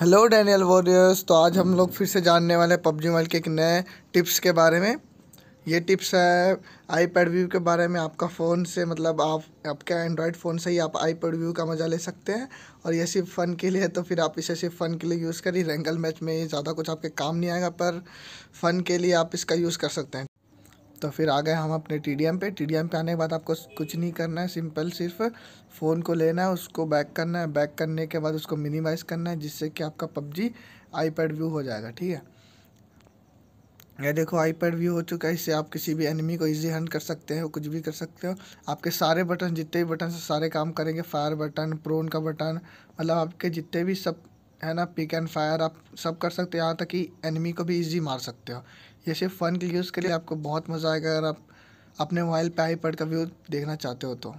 hello Daniel warriors तो आज हम लोग फिर से जानने वाले पबजी मोबाइल के एक नए टिप्स के बारे में ये टिप्स है आईपैड व्यू के बारे में आपका फ़ोन से मतलब आप आपके एंड्रॉयड फ़ोन से ही आप आईपैड व्यू का मज़ा ले सकते हैं और ये सिर्फ फ़न के लिए है तो फिर आप इसे सिर्फ फ़न के लिए यूज़ करिए रेंगल मैच में ज़्यादा कुछ आपके काम नहीं आएगा पर फ़न के लिए आप इसका यूज़ कर सकते हैं तो फिर आ गए हम अपने टी डी एम पे टी डी एम पे आने के बाद आपको कुछ नहीं करना है सिंपल सिर्फ फ़ोन को लेना है उसको बैक करना है बैक करने के बाद उसको मिनिमाइज करना है जिससे कि आपका पबजी आईपैड व्यू हो जाएगा ठीक है ये देखो आईपैड व्यू हो चुका है इससे आप किसी भी एनिमी को इजी हंड कर सकते हो कुछ भी कर सकते हो आपके सारे बटन जितने भी बटन से सारे काम करेंगे फायर बटन प्रोन का बटन मतलब आपके जितने भी सब है ना पिक एंड फायर आप सब कर सकते हो यहाँ तक कि एनिमी को भी इजी मार सकते हो ये सिर्फ फ़न के यूज़ के लिए आपको बहुत मज़ा आएगा अगर आप अपने मोबाइल पे आईपैड का व्यू देखना चाहते हो तो